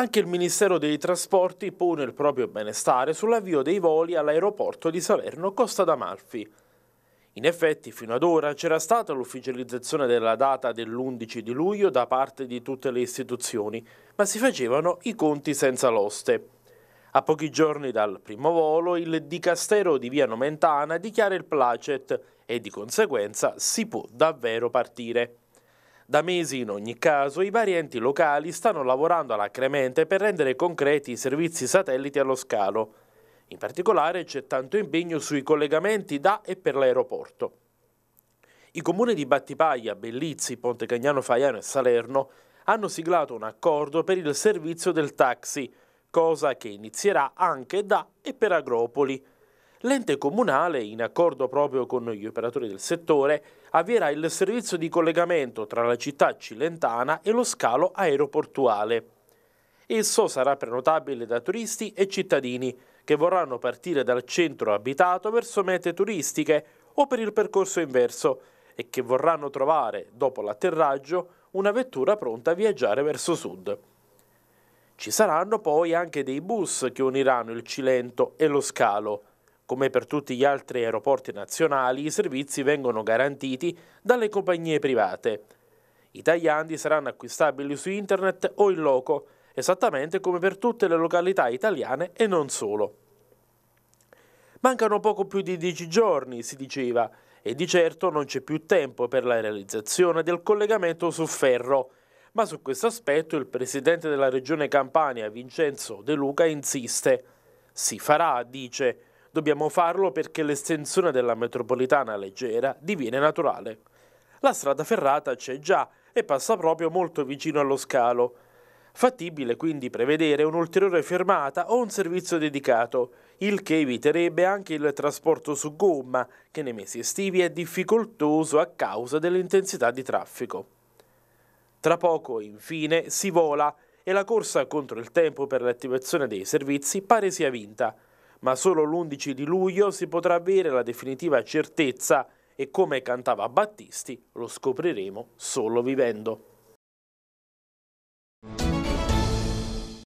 Anche il Ministero dei Trasporti pone il proprio benestare sull'avvio dei voli all'aeroporto di Salerno Costa d'Amalfi. In effetti, fino ad ora c'era stata l'ufficializzazione della data dell'11 di luglio da parte di tutte le istituzioni, ma si facevano i conti senza l'oste. A pochi giorni dal primo volo, il dicastero di Via Nomentana dichiara il placet e di conseguenza si può davvero partire. Da mesi, in ogni caso, i vari enti locali stanno lavorando alacremente per rendere concreti i servizi satelliti allo scalo. In particolare c'è tanto impegno sui collegamenti da e per l'aeroporto. I comuni di Battipaglia, Bellizzi, Ponte Cagnano Faiano e Salerno hanno siglato un accordo per il servizio del taxi, cosa che inizierà anche da e per Agropoli l'ente comunale, in accordo proprio con gli operatori del settore, avvierà il servizio di collegamento tra la città cilentana e lo scalo aeroportuale. Esso sarà prenotabile da turisti e cittadini che vorranno partire dal centro abitato verso mete turistiche o per il percorso inverso e che vorranno trovare, dopo l'atterraggio, una vettura pronta a viaggiare verso sud. Ci saranno poi anche dei bus che uniranno il Cilento e lo Scalo, come per tutti gli altri aeroporti nazionali, i servizi vengono garantiti dalle compagnie private. I tagliandi saranno acquistabili su internet o in loco, esattamente come per tutte le località italiane e non solo. Mancano poco più di dieci giorni, si diceva, e di certo non c'è più tempo per la realizzazione del collegamento su ferro. Ma su questo aspetto il presidente della regione Campania, Vincenzo De Luca, insiste. Si farà, dice, Dobbiamo farlo perché l'estensione della metropolitana leggera diviene naturale. La strada ferrata c'è già e passa proprio molto vicino allo scalo. Fattibile quindi prevedere un'ulteriore fermata o un servizio dedicato, il che eviterebbe anche il trasporto su gomma, che nei mesi estivi è difficoltoso a causa dell'intensità di traffico. Tra poco, infine, si vola e la corsa contro il tempo per l'attivazione dei servizi pare sia vinta ma solo l'11 di luglio si potrà avere la definitiva certezza e come cantava Battisti lo scopriremo solo vivendo.